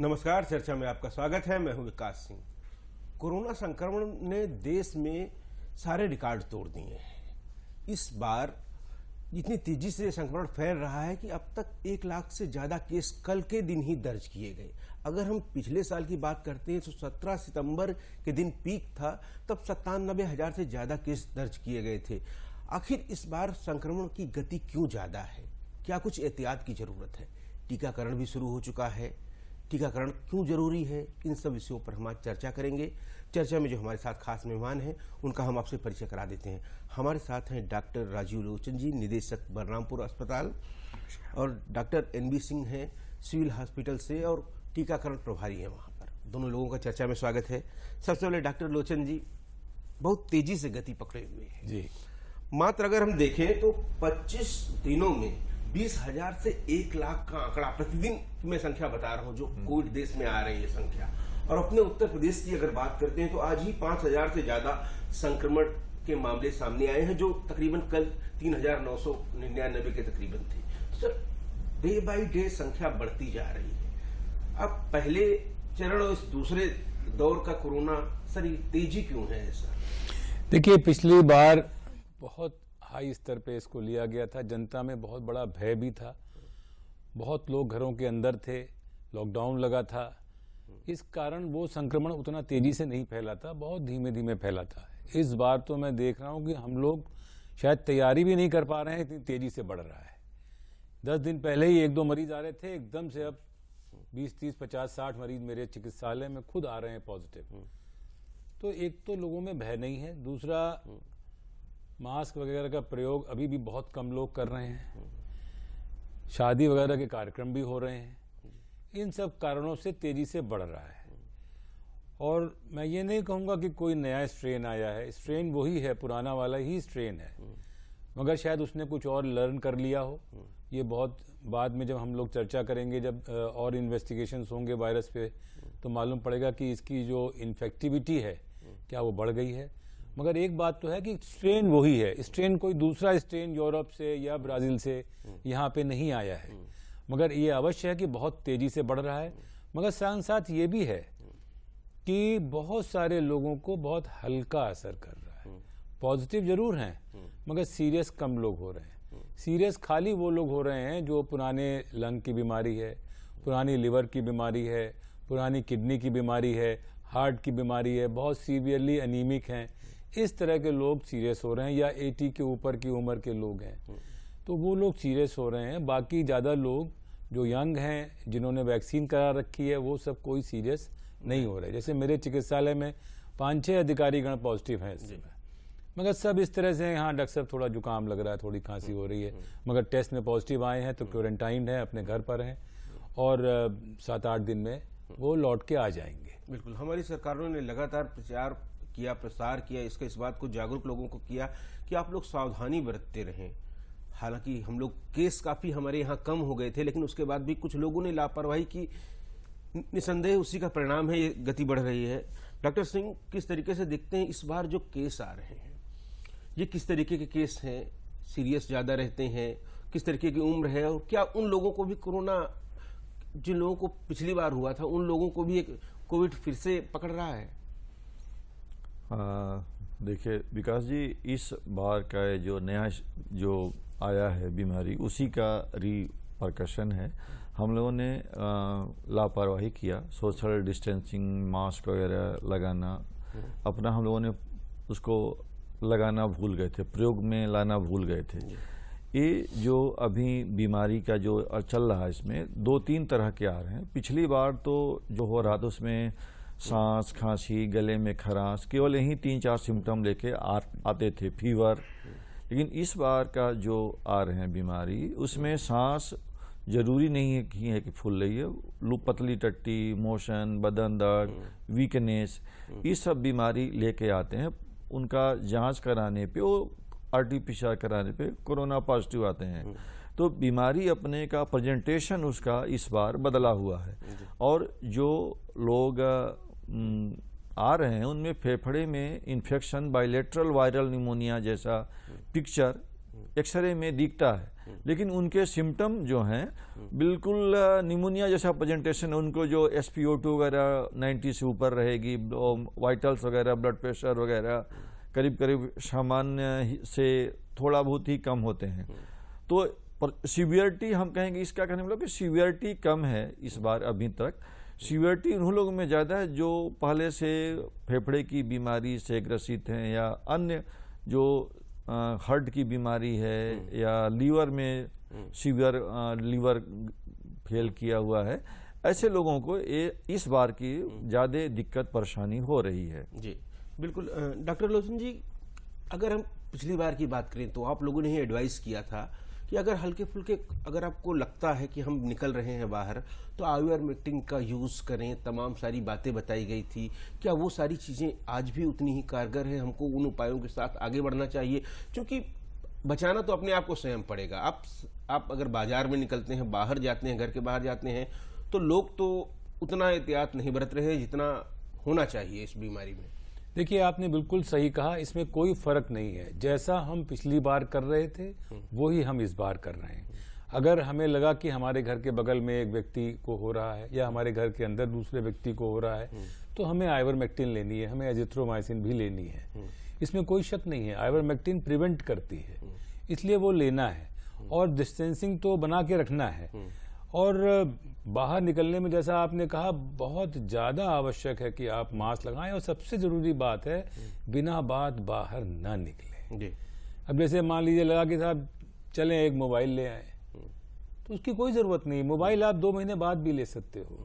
नमस्कार चर्चा में आपका स्वागत है मैं हूं विकास सिंह कोरोना संक्रमण ने देश में सारे रिकॉर्ड तोड़ दिए हैं इस बार इतनी तेजी से संक्रमण फैल रहा है कि अब तक एक लाख से ज्यादा केस कल के दिन ही दर्ज किए गए अगर हम पिछले साल की बात करते हैं तो 17 सितंबर के दिन पीक था तब सत्तानबे हजार से ज्यादा केस दर्ज किए गए थे आखिर इस बार संक्रमण की गति क्यों ज्यादा है क्या कुछ एहतियात की जरूरत है टीकाकरण भी शुरू हो चुका है टीकाकरण क्यों जरूरी है इन सब विषयों पर हम आज चर्चा करेंगे चर्चा में जो हमारे साथ खास मेहमान हैं उनका हम आपसे परिचय करा देते हैं हमारे साथ हैं डॉक्टर राजीव लोचन जी निदेशक बलरामपुर अस्पताल और डॉक्टर एनबी सिंह हैं सिविल हॉस्पिटल से और टीकाकरण प्रभारी हैं वहाँ पर दोनों लोगों का चर्चा में स्वागत है सबसे पहले डॉक्टर लोचन जी बहुत तेजी से गति पकड़े हुए हैं जी मात्र अगर हम देखें तो पच्चीस दिनों में बीस हजार से एक लाख का आंकड़ा प्रतिदिन मैं संख्या बता रहा हूँ जो हम्म। कोविड देश में आ रही है संख्या और अपने उत्तर प्रदेश की अगर बात करते हैं तो आज ही पांच हजार से ज्यादा संक्रमण के मामले सामने आए हैं जो तकरीबन कल तीन हजार नौ सौ निन्यानबे के तकरीबन थे सर डे बाई डे संख्या बढ़ती जा रही है अब पहले चरण और इस दूसरे दौर का कोरोना सर तेजी क्यों है ऐसा देखिए पिछली बार बहुत हाई स्तर पे इसको लिया गया था जनता में बहुत बड़ा भय भी था बहुत लोग घरों के अंदर थे लॉकडाउन लगा था इस कारण वो संक्रमण उतना तेजी से नहीं फैला था बहुत धीमे धीमे फैला था इस बार तो मैं देख रहा हूँ कि हम लोग शायद तैयारी भी नहीं कर पा रहे हैं इतनी तेजी से बढ़ रहा है दस दिन पहले ही एक दो मरीज आ रहे थे एकदम से अब बीस तीस पचास साठ मरीज मेरे चिकित्सालय में खुद आ रहे हैं पॉजिटिव तो एक तो लोगों में भय नहीं है दूसरा मास्क वगैरह का प्रयोग अभी भी बहुत कम लोग कर रहे हैं शादी वगैरह के कार्यक्रम भी हो रहे हैं इन सब कारणों से तेजी से बढ़ रहा है और मैं ये नहीं कहूँगा कि कोई नया स्ट्रेन आया है स्ट्रेन वही है पुराना वाला ही स्ट्रेन है मगर शायद उसने कुछ और लर्न कर लिया हो ये बहुत बाद में जब हम लोग चर्चा करेंगे जब और इन्वेस्टिगेशन होंगे वायरस पे तो मालूम पड़ेगा कि इसकी जो इन्फेक्टिविटी है क्या वो बढ़ गई है मगर एक बात तो है कि स्ट्रेन वही है स्ट्रेन कोई दूसरा स्ट्रेन यूरोप से या ब्राज़ील से यहाँ पे नहीं आया है मगर ये अवश्य है कि बहुत तेज़ी से बढ़ रहा है मगर साथ साथ ये भी है कि बहुत सारे लोगों को बहुत हल्का असर कर रहा है पॉजिटिव जरूर हैं मगर सीरियस कम लोग हो रहे हैं सीरियस खाली वो लोग हो रहे हैं जो पुराने लंग की बीमारी है पुरानी लिवर की बीमारी है पुरानी किडनी की बीमारी है हार्ट की बीमारी है बहुत सीवियरली अनिमिक हैं इस तरह के लोग सीरियस हो रहे हैं या एटी के ऊपर की उम्र के लोग हैं हम्म। तो वो लोग सीरियस हो रहे हैं बाकी ज़्यादा लोग जो यंग हैं जिन्होंने वैक्सीन करा रखी है वो सब कोई सीरियस नहीं हो रहे जैसे मेरे चिकित्सालय में पाँच छः अधिकारीगण पॉजिटिव हैं इस मगर सब इस तरह से हाँ डॉक्टर साहब थोड़ा जुकाम लग रहा है थोड़ी खांसी हो रही है हम्म, हम्म। मगर टेस्ट में पॉजिटिव आए हैं तो क्वारंटाइन है अपने घर पर हैं और सात आठ दिन में वो लौट के आ जाएंगे बिल्कुल हमारी सरकारों ने लगातार प्रचार किया प्रसार किया इसका इस बात को जागरूक लोगों को किया कि आप लोग सावधानी बरतते रहें हालांकि हम लोग केस काफ़ी हमारे यहाँ कम हो गए थे लेकिन उसके बाद भी कुछ लोगों ने लापरवाही की निसंदेह उसी का परिणाम है ये गति बढ़ रही है डॉक्टर सिंह किस तरीके से देखते हैं इस बार जो केस आ रहे हैं ये किस तरीके के केस हैं सीरियस ज़्यादा रहते हैं किस तरीके की उम्र है और क्या उन लोगों को भी कोरोना जिन लोगों को पिछली बार हुआ था उन लोगों को भी एक कोविड फिर से पकड़ रहा है देखिए विकास जी इस बार का जो नया जो आया है बीमारी उसी का रिपरकशन है हम लोगों ने लापरवाही किया सोशल डिस्टेंसिंग मास्क वगैरह लगाना हम्म। अपना हम लोगों ने उसको लगाना भूल गए थे प्रयोग में लाना भूल गए थे ये जो अभी बीमारी का जो चल रहा है इसमें दो तीन तरह के आ रहे हैं पिछली बार तो जो हो रहा था उसमें सांस खांसी गले में खराश केवल यही तीन चार सिम्टम लेके आ, आते थे फीवर लेकिन इस बार का जो आ रहे हैं बीमारी उसमें सांस जरूरी नहीं है कि है कि फूल रही है लू पतली टट्टी मोशन बदन दर्द वीकनेस ये सब बीमारी लेके आते हैं उनका जांच कराने पे वो आर टी पी कराने पे कोरोना पॉजिटिव आते हैं तो बीमारी अपने का प्रेजेंटेशन उसका इस बार बदला हुआ है और जो लोग आ रहे हैं उनमें फेफड़े में इन्फेक्शन बाइलेट्रल वायरल निमोनिया जैसा पिक्चर एक्सरे में दिखता है लेकिन उनके सिम्टम जो हैं बिल्कुल निमोनिया जैसा प्रेजेंटेशन उनको जो एस पी ओ टू वगैरह नाइन्टी से ऊपर रहेगी वाइटल्स वगैरह ब्लड प्रेशर वगैरह करीब करीब सामान्य से थोड़ा बहुत ही कम होते हैं तो सीवियरिटी हम कहेंगे इसका कहने मतलब कि सीवियरिटी कम है इस बार अभी तक सीवियरिटी उन लोगों में ज़्यादा है जो पहले से फेफड़े की बीमारी से ग्रसित हैं या अन्य जो हार्ट की बीमारी है हम्म। या लीवर में हम्म। सीवियर लीवर फेल किया हुआ है ऐसे लोगों को ये इस बार की हम्म। ज़्यादा दिक्कत परेशानी हो रही है जी बिल्कुल डॉक्टर लोसन जी अगर हम पिछली बार की बात करें तो आप लोगों ने ही एडवाइस किया था कि अगर हल्के फुल्के अगर आपको लगता है कि हम निकल रहे हैं बाहर तो मीटिंग का यूज़ करें तमाम सारी बातें बताई गई थी क्या वो सारी चीज़ें आज भी उतनी ही कारगर है हमको उन उपायों के साथ आगे बढ़ना चाहिए क्योंकि बचाना तो अपने आप को स्वयं पड़ेगा आप आप अगर बाजार में निकलते हैं बाहर जाते हैं घर के बाहर जाते हैं तो लोग तो उतना एहतियात नहीं बरत रहे हैं जितना होना चाहिए इस बीमारी में देखिए आपने बिल्कुल सही कहा इसमें कोई फर्क नहीं है जैसा हम पिछली बार कर रहे थे वही हम इस बार कर रहे हैं अगर हमें लगा कि हमारे घर के बगल में एक व्यक्ति को हो रहा है या हमारे घर के अंदर दूसरे व्यक्ति को हो रहा है तो हमें आइवर लेनी है हमें एजिथ्रोमाइसिन भी लेनी है इसमें कोई शक नहीं है आइवर प्रिवेंट करती है इसलिए वो लेना है और डिस्टेंसिंग तो बना के रखना है और बाहर निकलने में जैसा आपने कहा बहुत ज़्यादा आवश्यक है कि आप मास्क लगाएं और सबसे ज़रूरी बात है बिना बात बाहर ना निकलें जी अब जैसे मान लीजिए लगा कि साहब चलें एक मोबाइल ले आए तो उसकी कोई ज़रूरत नहीं मोबाइल आप दो महीने बाद भी ले सकते हो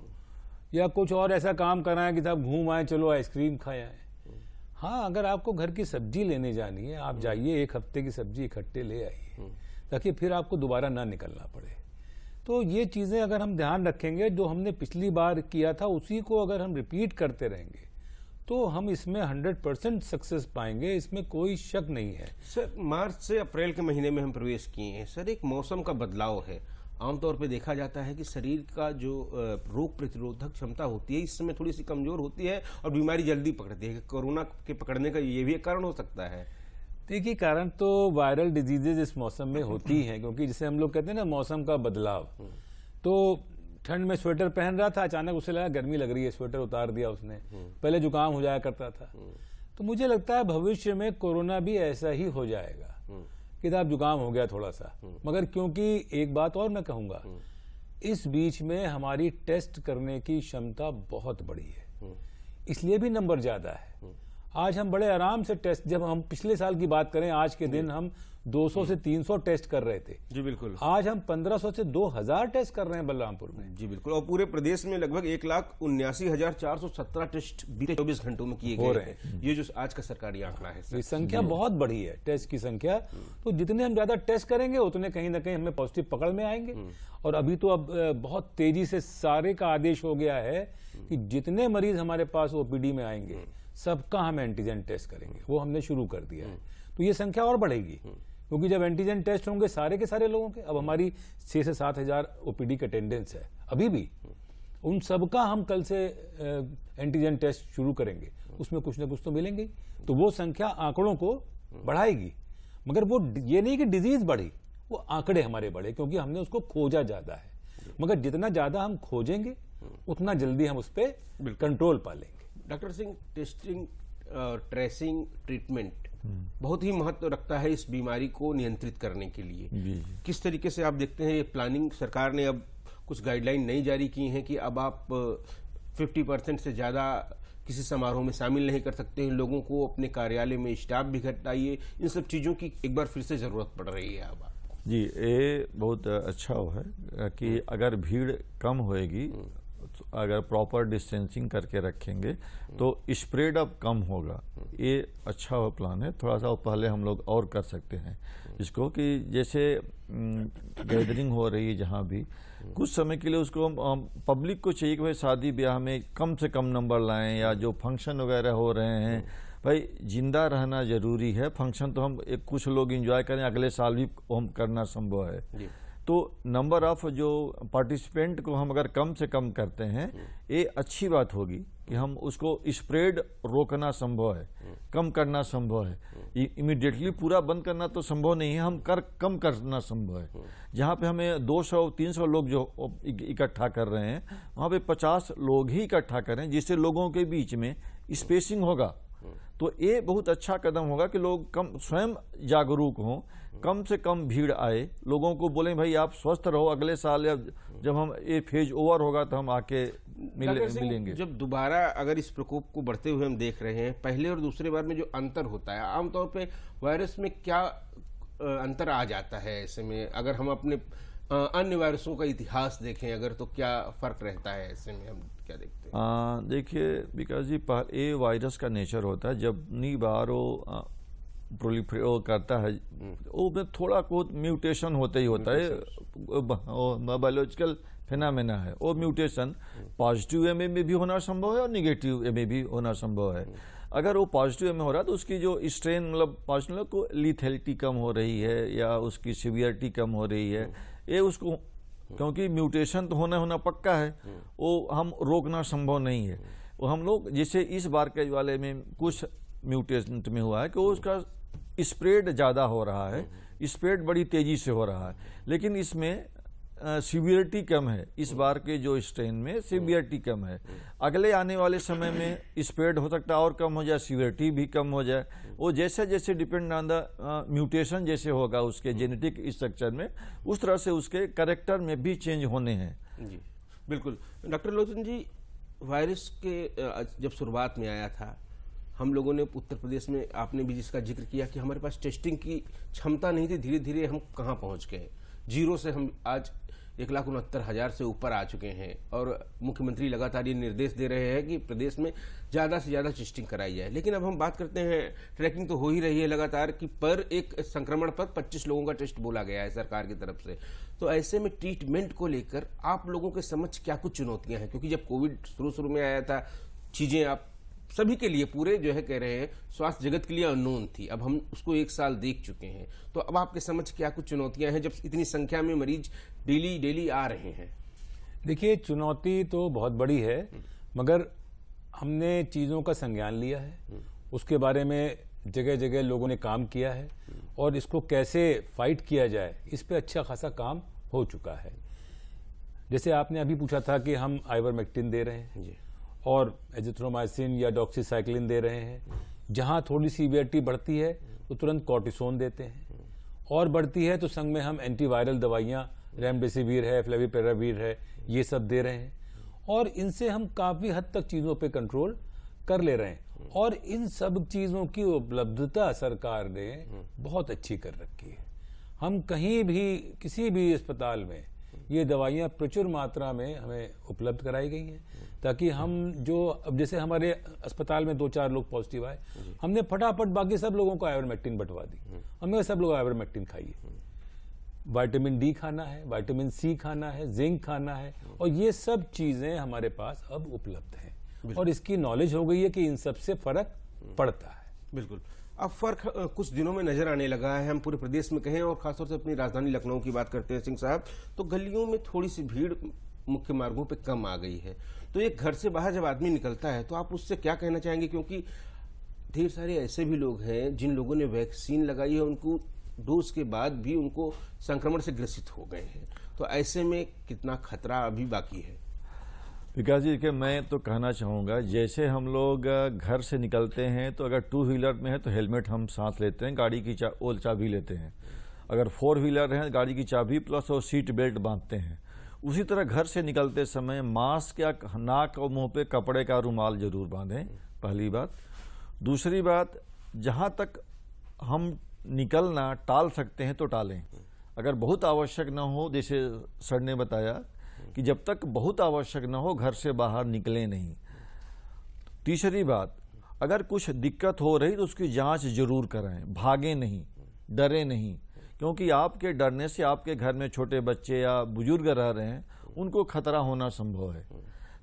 या कुछ और ऐसा काम कराएं कि साहब घूम आए चलो आइसक्रीम खाए आए हाँ अगर आपको घर की सब्जी लेने जानी है आप जाइए एक हफ्ते की सब्जी इकट्ठे ले आइए ताकि फिर आपको दोबारा ना निकलना पड़े तो ये चीज़ें अगर हम ध्यान रखेंगे जो हमने पिछली बार किया था उसी को अगर हम रिपीट करते रहेंगे तो हम इसमें 100 परसेंट सक्सेस पाएंगे इसमें कोई शक नहीं है सर मार्च से अप्रैल के महीने में हम प्रवेश किए हैं सर एक मौसम का बदलाव है आमतौर पर देखा जाता है कि शरीर का जो रोग प्रतिरोधक क्षमता होती है इस समय थोड़ी सी कमजोर होती है और बीमारी जल्दी पकड़ती है कोरोना के पकड़ने का ये भी एक कारण हो सकता है देखिए तो कारण तो वायरल डिजीजेज इस मौसम में होती हैं क्योंकि जिसे हम लोग कहते हैं ना मौसम का बदलाव तो ठंड में स्वेटर पहन रहा था अचानक उसे लगा गर्मी लग रही है स्वेटर उतार दिया उसने पहले जुकाम हो जाया करता था तो मुझे लगता है भविष्य में कोरोना भी ऐसा ही हो जाएगा कि आप जुकाम हो गया थोड़ा सा मगर क्योंकि एक बात और मैं कहूंगा इस बीच में हमारी टेस्ट करने की क्षमता बहुत बड़ी है इसलिए भी नंबर ज्यादा है आज हम बड़े आराम से टेस्ट जब हम पिछले साल की बात करें आज के दिन हम 200 से 300 टेस्ट कर रहे थे जी बिल्कुल आज हम 1500 से 2000 टेस्ट कर रहे हैं बलरामपुर में जी बिल्कुल और पूरे प्रदेश में लगभग एक लाख उन्यासी हजार चार सौ सत्रह टेस्ट बीते चौबीस घंटों में किए गए हैं ये जो आज का सरकारी आंकड़ा है ये संख्या बहुत बड़ी है टेस्ट की संख्या तो जितने हम ज्यादा टेस्ट करेंगे उतने कहीं ना कहीं हमें पॉजिटिव पकड़ में आएंगे हम्म। और अभी तो अब बहुत तेजी से सारे का आदेश हो गया है कि जितने मरीज हमारे पास ओपीडी में आएंगे हम्म। सबका हम एंटीजन टेस्ट करेंगे वो हमने शुरू कर दिया है हम्म। तो ये संख्या और बढ़ेगी हम्म। क्योंकि जब एंटीजन टेस्ट होंगे सारे के सारे लोगों के अब हमारी छः से सात हजार ओपीडी का अटेंडेंस है अभी भी उन सबका हम कल से एंटीजन टेस्ट शुरू करेंगे हम्म। उसमें कुछ ना कुछ तो मिलेंगे तो वो संख्या आंकड़ों को बढ़ाएगी मगर वो ये नहीं कि डिजीज बढ़ी वो आंकड़े हमारे बढ़े क्योंकि हमने उसको खोजा ज्यादा है मगर जितना ज्यादा हम खोजेंगे उतना जल्दी हम उस पर कंट्रोल पा लेंगे doctor Singh testing tracing treatment hmm. बहुत ही महत्व रखता है इस बीमारी को नियंत्रित करने के लिए किस तरीके से आप देखते हैं ये प्लानिंग सरकार ने अब कुछ गाइडलाइन नहीं जारी की हैं कि अब आप 50 परसेंट से ज़्यादा किसी समारोह में शामिल नहीं कर सकते हैं लोगों को अपने कार्यालय में स्टाफ भी घटाइए इन सब चीज़ों की एक बार फिर से ज़रूरत पड़ रही है अब जी ये बहुत अच्छा हो है कि हम्म। अगर भीड़ कम होएगी हम्म। अगर प्रॉपर डिस्टेंसिंग करके रखेंगे तो स्प्रेड अप कम होगा ये अच्छा प्लान है थोड़ा सा पहले हम लोग और कर सकते हैं इसको कि जैसे गैदरिंग हो रही है जहाँ भी कुछ समय के लिए उसको हम पब्लिक को चाहिए कि भाई शादी ब्याह में कम से कम नंबर लाएं या जो फंक्शन वगैरह हो रहे हैं भाई जिंदा रहना ज़रूरी है फंक्शन तो हम एक कुछ लोग इंजॉय करें अगले साल भी हम करना संभव है तो नंबर ऑफ जो पार्टिसिपेंट को हम अगर कम से कम करते हैं ये अच्छी बात होगी कि हम उसको स्प्रेड रोकना संभव है कम करना संभव है इमिडिएटली पूरा बंद करना तो संभव नहीं है हम कर कम करना संभव है जहाँ पे हमें 200-300 लोग जो इकट्ठा कर रहे हैं वहाँ पे 50 लोग ही इकट्ठा करें जिससे लोगों के बीच में स्पेसिंग होगा तो ये बहुत अच्छा कदम होगा कि लोग कम स्वयं जागरूक हों कम से कम भीड़ आए लोगों को बोले भाई आप स्वस्थ रहो अगले साल या जब हम ये फेज ओवर होगा तो हम आके मिले, मिलेंगे जब दोबारा अगर इस प्रकोप को बढ़ते हुए हम देख रहे हैं पहले और दूसरे बार में जो अंतर होता है आमतौर पे वायरस में क्या अंतर आ जाता है ऐसे में अगर हम अपने अन्य वायरसों का इतिहास देखें अगर तो क्या फर्क रहता है ऐसे में हम क्या देखते हैं देखिए बिकॉज जी ये वायरस का नेचर होता है जब नी बार प्रोलिफ्रेट करता है उसमें थोड़ा बहुत म्यूटेशन होता ही होता है बायोलॉजिकल फिनामिना है वो म्यूटेशन पॉजिटिव एम में भी होना संभव है और निगेटिव एम भी होना संभव है अगर वो पॉजिटिव में हो रहा है तो उसकी जो स्ट्रेन मतलब पॉजिटिव को लिथेलिटी कम हो रही है या उसकी सिवियरिटी कम हो रही है ये उसको क्योंकि म्यूटेशन तो होना होना पक्का है वो हम रोकना संभव नहीं है वो हम लोग जैसे इस बार के वाले में कुछ म्यूटेशन में हुआ है कि वो उसका स्प्रेड ज़्यादा हो रहा है स्प्रेड बड़ी तेज़ी से हो रहा है लेकिन इसमें सीवियरिटी कम है इस बार के जो स्ट्रेन में सीवियरिटी कम है अगले आने वाले समय में स्प्रेड हो सकता है और कम हो जाए सीवियरिटी भी कम हो जाए वो जैसे जैसे डिपेंड ऑन द म्यूटेशन जैसे होगा उसके जेनेटिक स्ट्रक्चर में उस तरह से उसके करेक्टर में भी चेंज होने हैं जी बिल्कुल डॉक्टर लोचन जी वायरस के जब शुरुआत में आया था हम लोगों ने उत्तर प्रदेश में आपने भी जिसका जिक्र किया कि हमारे पास टेस्टिंग की क्षमता नहीं थी धीरे धीरे हम कहाँ पहुँच गए जीरो से हम आज एक लाख उनहत्तर हजार से ऊपर आ चुके हैं और मुख्यमंत्री लगातार ये निर्देश दे रहे हैं कि प्रदेश में ज़्यादा से ज़्यादा टेस्टिंग कराई जाए लेकिन अब हम बात करते हैं ट्रैकिंग तो हो ही रही है लगातार कि पर एक संक्रमण पर 25 लोगों का टेस्ट बोला गया है सरकार की तरफ से तो ऐसे में ट्रीटमेंट को लेकर आप लोगों के समझ क्या कुछ चुनौतियाँ हैं क्योंकि जब कोविड शुरू शुरू में आया था चीज़ें आप सभी के लिए पूरे जो है कह रहे हैं स्वास्थ्य जगत के लिए अननोन थी अब हम उसको एक साल देख चुके हैं तो अब आपके समझ क्या कुछ चुनौतियां हैं जब इतनी संख्या में मरीज डेली डेली आ रहे हैं देखिए चुनौती तो बहुत बड़ी है मगर हमने चीज़ों का संज्ञान लिया है उसके बारे में जगह जगह लोगों ने काम किया है और इसको कैसे फाइट किया जाए इस पर अच्छा खासा काम हो चुका है जैसे आपने अभी पूछा था कि हम आइवर मैक्टिन दे रहे हैं और एजिथ्रोमाइसिन या डॉक्सीसाइक्लिन दे रहे हैं जहाँ थोड़ी सी वी बढ़ती है तो तुरंत कॉर्टिसोन देते हैं और बढ़ती है तो संग में हम एंटीवायरल दवाइयाँ रेमडेसिविर है फ्लेविपेरावीर है ये सब दे रहे हैं और इनसे हम काफ़ी हद तक चीज़ों पे कंट्रोल कर ले रहे हैं और इन सब चीज़ों की उपलब्धता सरकार ने बहुत अच्छी कर रखी है हम कहीं भी किसी भी अस्पताल में ये दवाइयाँ प्रचुर मात्रा में हमें उपलब्ध कराई गई हैं ताकि हम जो अब जैसे हमारे अस्पताल में दो चार लोग पॉजिटिव आए हमने फटाफट बाकी सब लोगों को आइवरमेक्टिन बंटवा दी हमें हम्म। सब लोग आइवरमेक्टिन खाइए हम्म। वाइटामिन डी खाना है वाइटामिन सी खाना है जिंक खाना है हम्म। और ये सब चीज़ें हमारे पास अब उपलब्ध हैं और इसकी नॉलेज हो गई है कि इन सब से फर्क पड़ता है बिल्कुल अब फर्क कुछ दिनों में नजर आने लगा है हम पूरे प्रदेश में कहें और खासतौर से अपनी राजधानी लखनऊ की बात करते हैं सिंह साहब तो गलियों में थोड़ी सी भीड़ मुख्य मार्गों पर कम आ गई है तो एक घर से बाहर जब आदमी निकलता है तो आप उससे क्या कहना चाहेंगे क्योंकि ढेर सारे ऐसे भी लोग हैं जिन लोगों ने वैक्सीन लगाई है उनको डोज के बाद भी उनको संक्रमण से ग्रसित हो गए हैं तो ऐसे में कितना खतरा अभी बाकी है विकास जी देखिए मैं तो कहना चाहूँगा जैसे हम लोग घर से निकलते हैं तो अगर टू व्हीलर में है तो हेलमेट हम साथ लेते हैं गाड़ी की चा ओल चाबी लेते हैं अगर फोर व्हीलर हैं गाड़ी की चाबी प्लस और सीट बेल्ट बांधते हैं उसी तरह घर से निकलते समय मास्क या नाक और मुंह पे कपड़े का रूमाल जरूर बांधें पहली बात दूसरी बात जहाँ तक हम निकलना टाल सकते हैं तो टालें अगर बहुत आवश्यक ना हो जैसे सर ने बताया कि जब तक बहुत आवश्यक न हो घर से बाहर निकले नहीं तीसरी बात अगर कुछ दिक्कत हो रही तो उसकी जांच जरूर कराएं भागे नहीं डरे नहीं क्योंकि आपके डरने से आपके घर में छोटे बच्चे या बुजुर्ग रह रहे हैं उनको खतरा होना संभव है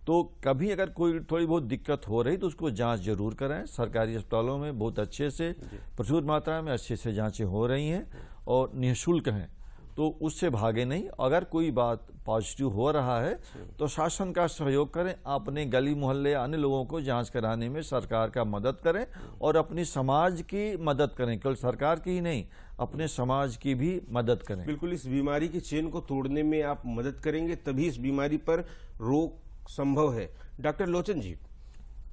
तो कभी अगर कोई थोड़ी बहुत दिक्कत हो रही तो उसको जांच जरूर कराएं सरकारी अस्पतालों में बहुत अच्छे से प्रचुर मात्रा में अच्छे से जांचें हो रही हैं और निःशुल्क हैं तो उससे भागे नहीं अगर कोई बात पॉजिटिव हो रहा है तो शासन का सहयोग करें अपने गली मोहल्ले अन्य लोगों को जांच कराने में सरकार का मदद करें और अपनी समाज की मदद करें केवल सरकार की ही नहीं अपने समाज की भी मदद करें बिल्कुल इस बीमारी की चेन को तोड़ने में आप मदद करेंगे तभी इस बीमारी पर रोक संभव है डॉक्टर लोचन जी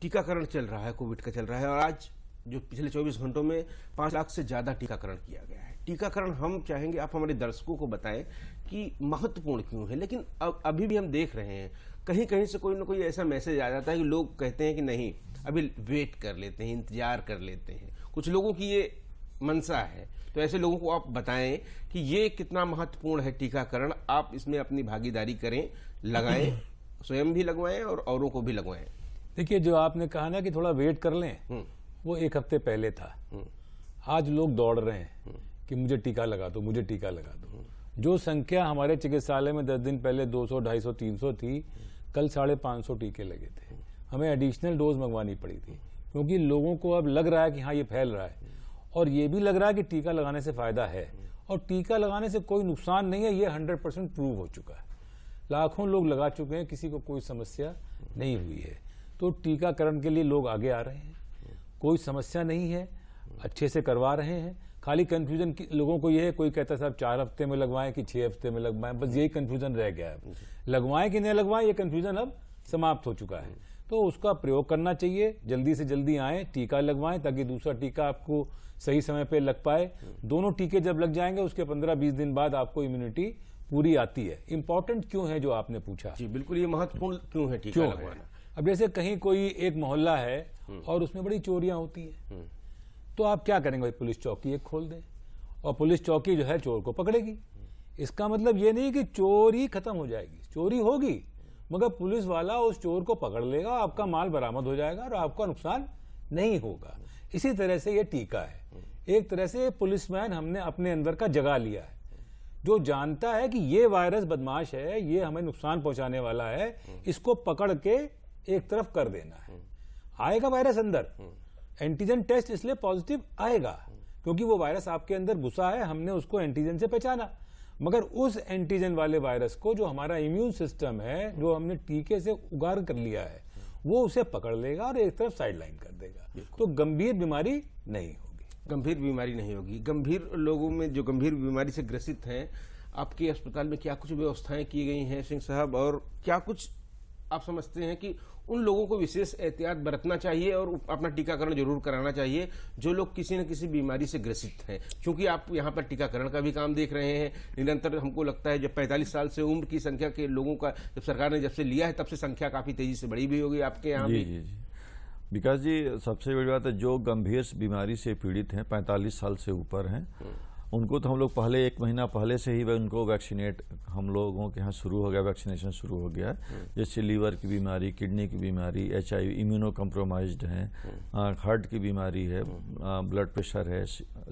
टीकाकरण चल रहा है कोविड का चल रहा है और आज जो पिछले 24 घंटों में पांच लाख से ज्यादा टीकाकरण किया गया है टीकाकरण हम चाहेंगे आप हमारे दर्शकों को बताएं कि महत्वपूर्ण क्यों है लेकिन अब अभी भी हम देख रहे हैं कहीं कहीं से कोई ना कोई ऐसा मैसेज आ जाता है कि लोग कहते हैं कि नहीं अभी वेट कर लेते हैं इंतजार कर लेते हैं कुछ लोगों की ये मनसा है तो ऐसे लोगों को आप बताएं कि ये कितना महत्वपूर्ण है टीकाकरण आप इसमें अपनी भागीदारी करें लगाएं स्वयं भी लगवाएं और औरों को भी लगवाएं देखिए जो आपने कहा ना कि थोड़ा वेट कर लें हम्म। वो एक हफ्ते पहले था हम्म। आज लोग दौड़ रहे हैं हम्म। कि मुझे टीका लगा दो मुझे टीका लगा दो जो संख्या हमारे चिकित्सालय में दस दिन पहले 200, 250, 300 थी कल साढ़े पाँच टीके लगे थे हमें एडिशनल डोज मंगवानी पड़ी थी क्योंकि लोगों को अब लग रहा है कि हाँ ये फैल रहा है और ये भी लग रहा है कि टीका लगाने से फ़ायदा है और टीका लगाने से कोई नुकसान नहीं है ये हंड्रेड परसेंट प्रूव हो चुका है लाखों लोग लगा चुके हैं किसी को कोई समस्या नहीं हुई है तो टीकाकरण के लिए लोग आगे आ रहे हैं कोई समस्या नहीं है अच्छे से करवा रहे हैं खाली कन्फ्यूजन लोगों को यह है कोई कहता है साहब चार हफ्ते में लगवाएं कि छह हफ्ते में लगवाएं बस यही कन्फ्यूजन रह गया है लगवाएं कि नहीं लगवाएं ये कन्फ्यूजन अब समाप्त हो चुका है तो उसका प्रयोग करना चाहिए जल्दी से जल्दी आए टीका लगवाएं ताकि दूसरा टीका आपको सही समय पर लग पाए दोनों टीके जब लग जाएंगे उसके पंद्रह बीस दिन बाद आपको इम्यूनिटी पूरी आती है इंपॉर्टेंट क्यों है जो आपने पूछा जी बिल्कुल ये महत्वपूर्ण क्यों है टीका क्यों लगवाना अब जैसे कहीं कोई एक मोहल्ला है हम्म। और उसमें बड़ी चोरियां होती हैं हम्म। तो आप क्या करेंगे भाई पुलिस चौकी एक खोल दें और पुलिस चौकी जो है चोर को पकड़ेगी इसका मतलब ये नहीं कि चोरी खत्म हो जाएगी चोरी होगी मगर पुलिस वाला उस चोर को पकड़ लेगा आपका माल बरामद हो जाएगा और आपका नुकसान नहीं होगा इसी तरह से ये टीका है एक तरह से पुलिसमैन हमने अपने अंदर का जगा लिया है जो जानता है कि ये वायरस बदमाश है ये हमें नुकसान पहुंचाने वाला है इसको पकड़ के एक तरफ कर देना है आएगा वायरस अंदर एंटीजन टेस्ट इसलिए पॉजिटिव आएगा क्योंकि वो वायरस आपके अंदर घुसा है हमने उसको एंटीजन से पहचाना मगर उस एंटीजन वाले वायरस को जो हमारा इम्यून सिस्टम है जो हमने टीके से उगार कर लिया है वो उसे पकड़ लेगा और एक तरफ साइडलाइन कर देगा तो गंभीर बीमारी नहीं होगी गंभीर बीमारी नहीं होगी गंभीर लोगों में जो गंभीर बीमारी से ग्रसित हैं आपके अस्पताल में क्या कुछ व्यवस्थाएं की गई हैं सिंह साहब और क्या कुछ आप समझते हैं कि उन लोगों को विशेष एहतियात बरतना चाहिए और अपना टीकाकरण जरूर कराना चाहिए जो लोग किसी न किसी बीमारी से ग्रसित हैं क्योंकि आप यहाँ पर टीकाकरण का भी काम देख रहे हैं निरंतर हमको लगता है जब 45 साल से उम्र की संख्या के लोगों का जब सरकार ने जब से लिया है तब से संख्या काफी तेजी से बढ़ी भी होगी आपके यहाँ जी, जी। विकास जी सबसे बड़ी बात है जो गंभीर बीमारी से पीड़ित है पैंतालीस साल से ऊपर है उनको तो हम लोग पहले एक महीना पहले से ही उनको वैक्सीनेट हम लोगों के यहाँ शुरू हो गया वैक्सीनेशन शुरू हो गया हम्म। जैसे लीवर की बीमारी किडनी की बीमारी एच आई इम्यूनो कम्प्रोमाइज है हम्म। हार्ट की बीमारी है हम्म। ब्लड प्रेशर है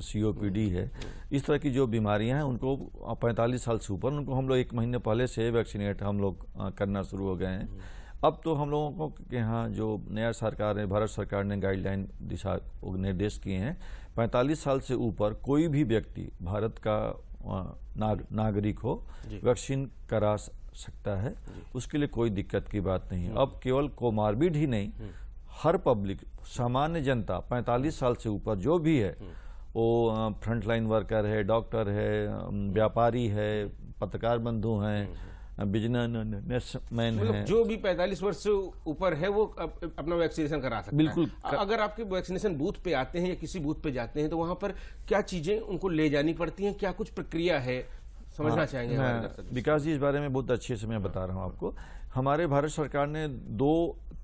सी ओ पी डी है इस तरह की जो बीमारियाँ हैं उनको पैंतालीस साल से ऊपर उनको हम लोग एक महीने पहले से वैक्सीनेट हम लोग करना शुरू हो गए हैं अब तो हम लोगों को यहाँ जो नया सरकार ने भारत सरकार ने गाइडलाइन दिशा निर्देश किए हैं 45 साल से ऊपर कोई भी व्यक्ति भारत का नाग, नागरिक हो वैक्सीन करा सकता है उसके लिए कोई दिक्कत की बात नहीं अब केवल कोमारबिड ही नहीं हम्म। हर पब्लिक सामान्य जनता 45 साल से ऊपर जो भी है हम्म। वो फ्रंटलाइन वर्कर है डॉक्टर है व्यापारी है पत्रकार बंधु हैं हम्म, बिजनेसमैन मतलब है जो भी 45 वर्ष से ऊपर है वो अप, अपना वैक्सीनेशन करा सकता बिल्कुल है। अगर आपके वैक्सीनेशन बूथ पे आते हैं या किसी बूथ पे जाते हैं तो वहाँ पर क्या चीजें उनको ले जानी पड़ती हैं क्या कुछ प्रक्रिया है समझना हाँ, चाहेंगे विकास जी इस बारे में बहुत अच्छे से मैं बता रहा हूँ आपको हमारे भारत सरकार ने दो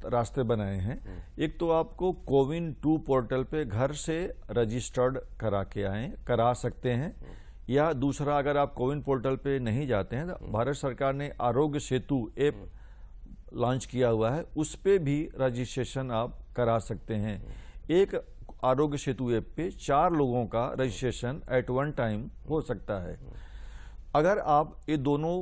रास्ते बनाए हैं हम्म। एक तो आपको कोविन टू पोर्टल पे घर से रजिस्टर्ड करा के आए करा सकते हैं हम्म। या दूसरा अगर आप कोविन पोर्टल पे नहीं जाते हैं तो हम्म। भारत सरकार ने आरोग्य सेतु ऐप हम्म। लॉन्च किया हुआ है उस पर भी रजिस्ट्रेशन आप करा सकते हैं हम्म। एक आरोग्य सेतु ऐप पे चार लोगों का रजिस्ट्रेशन एट वन टाइम हो सकता है अगर आप ये दोनों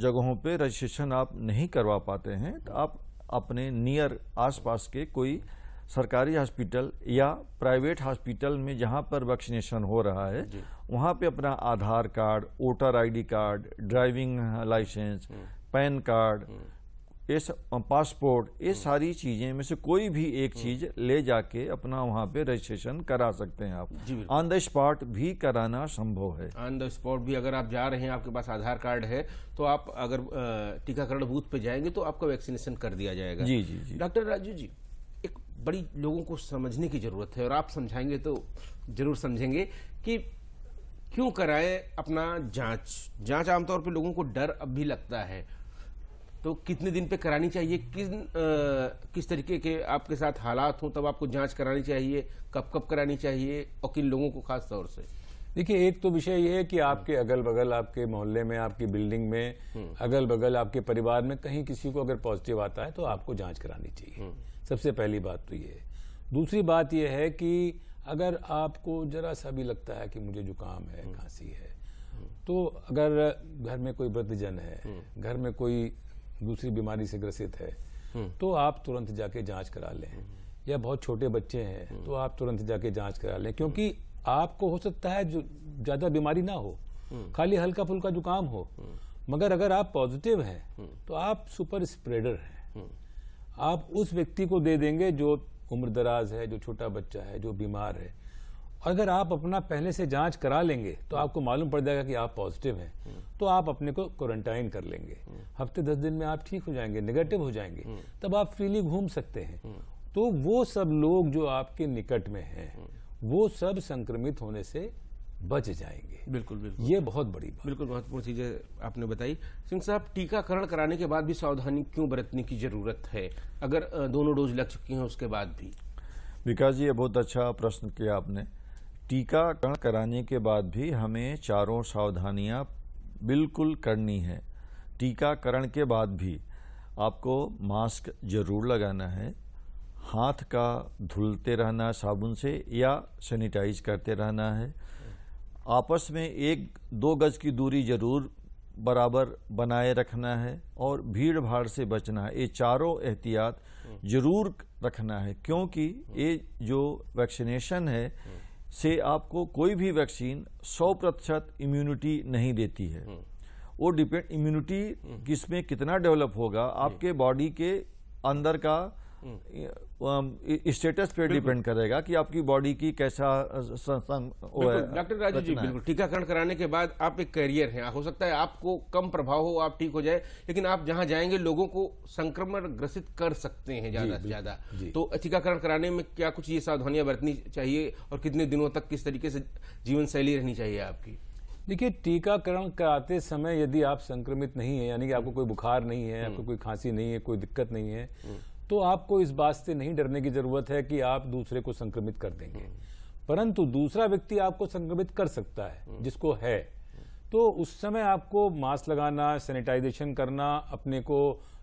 जगहों पे रजिस्ट्रेशन आप नहीं करवा पाते हैं तो आप अपने नियर आसपास के कोई सरकारी हॉस्पिटल या प्राइवेट हॉस्पिटल में जहाँ पर वैक्सीनेशन हो रहा है वहाँ पे अपना Aadhaar card voter ID card driving licence hmm. PAN card hmm. Passport ये हम्म। सारी चीज़ें में से कोई भी एक चीज़ ले जाके अपना वहाँ पे रजिस्ट्रेशन करा सकते हैं आप ऑन द स्पॉट भी कराना संभव है ऑन द स्पॉट भी अगर आप जा रहे हैं आपके पास आधार कार्ड है तो आप अगर टीकाकरण बूथ पे जाएंगे तो आपका वैक्सीनेशन कर दिया जाएगा जी जी जी डॉक्टर राजू जी बड़ी लोगों को समझने की जरूरत है और आप समझाएंगे तो जरूर समझेंगे कि क्यों कराएं अपना जांच जांच आमतौर पर लोगों को डर अब भी लगता है तो कितने दिन पे करानी चाहिए किस आ, किस तरीके के आपके साथ हालात हों तब आपको जांच करानी चाहिए कब कब करानी चाहिए और किन लोगों को खास तौर से देखिए एक तो विषय ये है कि आपके अगल बगल आपके मोहल्ले में आपकी बिल्डिंग में हम्म। अगल बगल आपके परिवार में कहीं किसी को अगर पॉजिटिव आता है तो आपको जांच करानी चाहिए हम्म। सबसे पहली बात तो ये है दूसरी बात यह है कि अगर आपको जरा सा भी लगता है कि मुझे जुकाम है हम्म। खांसी है हम्म। तो अगर घर में कोई वृद्धजन है हम्म। घर में कोई दूसरी बीमारी से ग्रसित है तो आप तुरंत जाके जांच करा लें या बहुत छोटे बच्चे हैं तो आप तुरंत जाके जांच करा लें क्योंकि आपको हो सकता है जो ज्यादा बीमारी ना हो खाली हल्का फुल्का जुकाम हो मगर अगर आप पॉजिटिव हैं तो आप सुपर स्प्रेडर हैं आप उस व्यक्ति को दे देंगे जो उम्र दराज है जो छोटा बच्चा है जो बीमार है और अगर आप अपना पहले से जांच करा लेंगे तो आपको मालूम पड़ जाएगा कि आप पॉजिटिव हैं हम्म। तो आप अपने को क्वारंटाइन कर लेंगे हम्म। हफ्ते दस दिन में आप ठीक हो जाएंगे नेगेटिव हो जाएंगे हम्म। तब आप फ्रीली घूम सकते हैं तो वो सब लोग जो आपके निकट में हैं वो सब संक्रमित होने से बच जाएंगे बिल्कुल बिल्कुल ये बहुत बड़ी बात बिल्कुल महत्वपूर्ण चीजें आपने बताई सिंह साहब टीकाकरण कराने के बाद भी सावधानी क्यों बरतने की जरूरत है अगर दोनों डोज लग चुकी हैं उसके बाद भी विकास जी ये बहुत अच्छा प्रश्न किया आपने टीकाकरण कराने के बाद भी हमें चारों सावधानियां बिल्कुल करनी है टीकाकरण के बाद भी आपको मास्क जरूर लगाना है हाथ का धुलते रहना साबुन से या सैनिटाइज करते रहना है आपस में एक दो गज की दूरी जरूर बराबर बनाए रखना है और भीड़ भाड़ से बचना है ये चारों एहतियात जरूर रखना है क्योंकि ये जो वैक्सीनेशन है से आपको कोई भी वैक्सीन 100 प्रतिशत इम्यूनिटी नहीं देती है वो डिपेंड इम्यूनिटी किसमें कितना डेवलप होगा आपके बॉडी के अंदर का स्टेटस um, पे डिपेंड करेगा कि आपकी बॉडी की कैसा डॉक्टर राजू जी बिल्कुल टीकाकरण कराने के बाद आप एक करियर हैं हो सकता है आपको कम प्रभाव हो आप ठीक हो जाए लेकिन आप जहां जाएंगे लोगों को संक्रमण ग्रसित कर सकते हैं ज्यादा से ज्यादा तो टीकाकरण कराने में क्या कुछ ये सावधानियां बरतनी चाहिए और कितने दिनों तक किस तरीके से जीवन शैली रहनी चाहिए आपकी देखिए टीकाकरण कराते समय यदि आप संक्रमित नहीं है यानी कि आपको कोई बुखार नहीं है हम्म। आपको कोई खांसी नहीं है कोई दिक्कत नहीं है हम्म। तो आपको इस बात से नहीं डरने की जरूरत है कि आप दूसरे को संक्रमित कर देंगे हम्म। परंतु दूसरा व्यक्ति आपको संक्रमित कर सकता है हम्म। जिसको है तो उस समय आपको मास्क लगाना सैनिटाइजेशन करना अपने को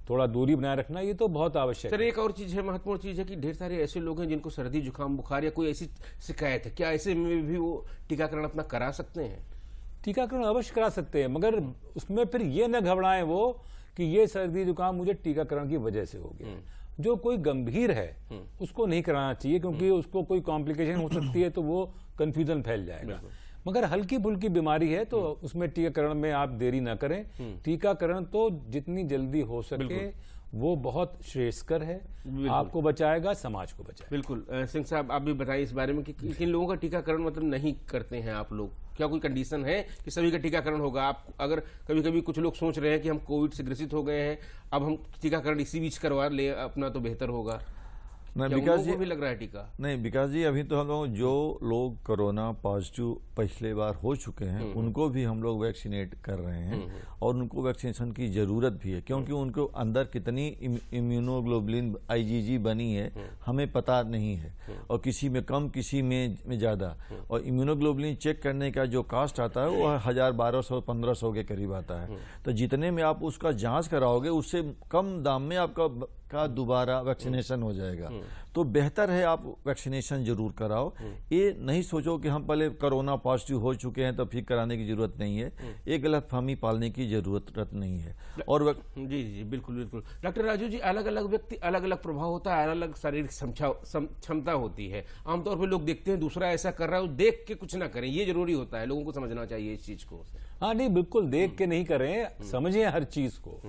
थोड़ा दूरी बनाए रखना ये तो बहुत आवश्यक सर एक और चीज है महत्वपूर्ण चीज है कि ढेर सारे ऐसे लोग हैं जिनको सर्दी जुकाम बुखार या कोई ऐसी शिकायत है क्या ऐसे में भी वो टीकाकरण अपना करा सकते हैं टीकाकरण अवश्य करा सकते हैं मगर हम्म। उसमें फिर ये न घबराएं वो कि ये सर्दी जुकाम मुझे टीकाकरण की वजह से हो गया जो कोई गंभीर है उसको नहीं कराना चाहिए क्योंकि उसको कोई कॉम्प्लिकेशन हो सकती है तो वो कन्फ्यूजन फैल जाएगा मगर हल्की फुल्की बीमारी है तो उसमें टीकाकरण में आप देरी ना करें हम्म। टीकाकरण तो जितनी जल्दी हो सके वो बहुत श्रेयस्कर है आपको बचाएगा समाज को बचाएगा बिल्कुल सिंह साहब आप भी बताइए इस बारे में कि किन लोगों का टीकाकरण मतलब नहीं करते हैं आप लोग क्या कोई कंडीशन है कि सभी का टीकाकरण होगा आप अगर कभी कभी कुछ लोग सोच रहे हैं कि हम कोविड से ग्रसित हो गए हैं अब हम टीकाकरण इसी बीच करवा ले अपना तो बेहतर होगा नहीं विकास जी भी लग रहा है टीका नहीं विकास जी अभी तो हम लोग जो लोग कोरोना पॉजिटिव पिछले बार हो चुके हैं हम्म, उनको हम्म। भी हम लोग वैक्सीनेट कर रहे हैं हम्म, और उनको वैक्सीनेशन की जरूरत भी है क्योंकि उनको अंदर कितनी आई जी आईजीजी बनी है हमें पता नहीं है और किसी में कम किसी में, में ज्यादा और इम्यूनोग्लोबलिन चेक करने का जो कास्ट आता है वो हजार बारह सौ पंद्रह सौ के करीब आता है तो जितने में आप उसका जाँच कराओगे उससे कम दाम में आपका का दोबारा वैक्सीनेशन हो जाएगा हम्म। तो बेहतर है आप वैक्सीनेशन जरूर कराओ हम्म। ये नहीं सोचो कि हम पहले कोरोना पॉजिटिव हो चुके हैं तो फिर कराने की जरूरत नहीं है हम्म। ये गलत फहमी पालने की जरूरत नहीं है और वक... जी जी बिल्कुल बिल्कुल डॉक्टर राजू जी अलग अलग व्यक्ति अलग अलग प्रभाव होता है अलग अलग शारीरिक क्षमता होती है आमतौर पर लोग देखते हैं दूसरा ऐसा कर रहा है देख के कुछ ना करें ये जरूरी होता है लोगों को समझना चाहिए इस चीज को हाँ नहीं बिल्कुल देख के नहीं करें समझें हर चीज को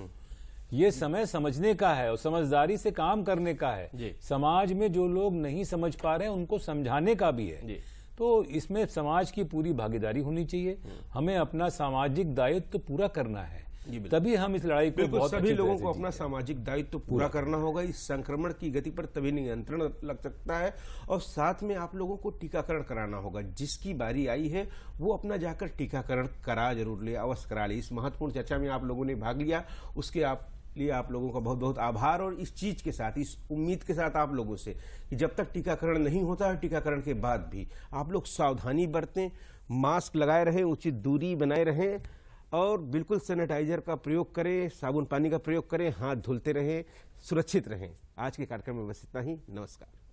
ये समय समझने का है और समझदारी से काम करने का है समाज में जो लोग नहीं समझ पा रहे हैं उनको समझाने का भी है तो इसमें समाज की पूरी भागीदारी होनी चाहिए हम्म। हमें अपना सामाजिक दायित्व तो पूरा करना है तभी हम इस लड़ाई को बहुत सभी लोगों को अपना सामाजिक दायित्व तो पूरा करना होगा इस संक्रमण की गति पर तभी नियंत्रण लग सकता है और साथ में आप लोगों को टीकाकरण कराना होगा जिसकी बारी आई है वो अपना जाकर टीकाकरण करा जरूर ले अवश्य करा ले इस महत्वपूर्ण चर्चा में आप लोगों ने भाग लिया उसके आप लिए आप लोगों का बहुत बहुत आभार और इस चीज के साथ इस उम्मीद के साथ आप लोगों से कि जब तक टीकाकरण नहीं होता है टीकाकरण के बाद भी आप लोग सावधानी बरतें मास्क लगाए रहें उचित दूरी बनाए रहें और बिल्कुल सैनिटाइजर का प्रयोग करें साबुन पानी का प्रयोग करें हाथ धुलते रहें सुरक्षित रहें आज के कार्यक्रम में बस इतना ही नमस्कार